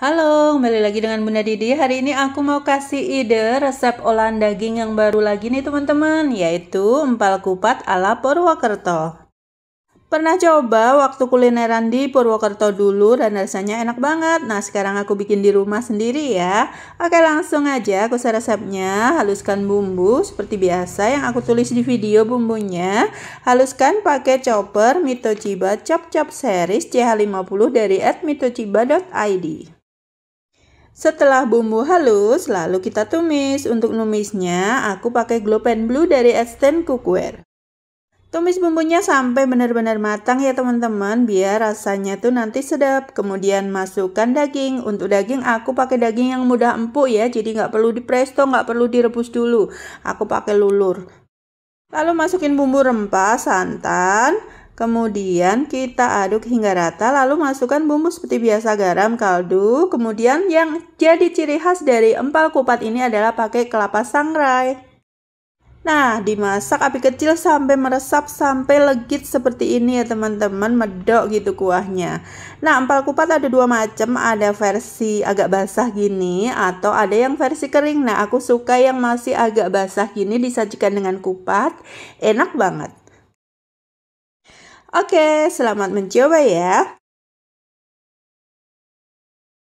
Halo, kembali lagi dengan Bunda Didi. Hari ini aku mau kasih ide resep olahan daging yang baru lagi nih teman-teman, yaitu empal kupat ala Purwokerto. Pernah coba waktu kulineran di Purwokerto dulu dan rasanya enak banget. Nah, sekarang aku bikin di rumah sendiri ya. Oke, langsung aja aku share resepnya. Haluskan bumbu seperti biasa yang aku tulis di video bumbunya. Haluskan pakai chopper Mitochiba Chop Chop Series CH50 dari @mitochiba.id. Setelah bumbu halus, lalu kita tumis. Untuk numisnya, aku pakai Glopen Blue dari Extend Cookware. Tumis bumbunya sampai benar-benar matang ya teman-teman, biar rasanya tuh nanti sedap. Kemudian masukkan daging. Untuk daging, aku pakai daging yang mudah empuk ya, jadi nggak perlu dipresto, nggak perlu direbus dulu. Aku pakai lulur. Lalu masukin bumbu rempah, santan, Kemudian kita aduk hingga rata lalu masukkan bumbu seperti biasa garam, kaldu. Kemudian yang jadi ciri khas dari empal kupat ini adalah pakai kelapa sangrai. Nah, dimasak api kecil sampai meresap sampai legit seperti ini ya teman-teman, medok gitu kuahnya. Nah, empal kupat ada dua macam, ada versi agak basah gini atau ada yang versi kering. Nah, aku suka yang masih agak basah gini disajikan dengan kupat, enak banget. Oke, selamat mencoba ya.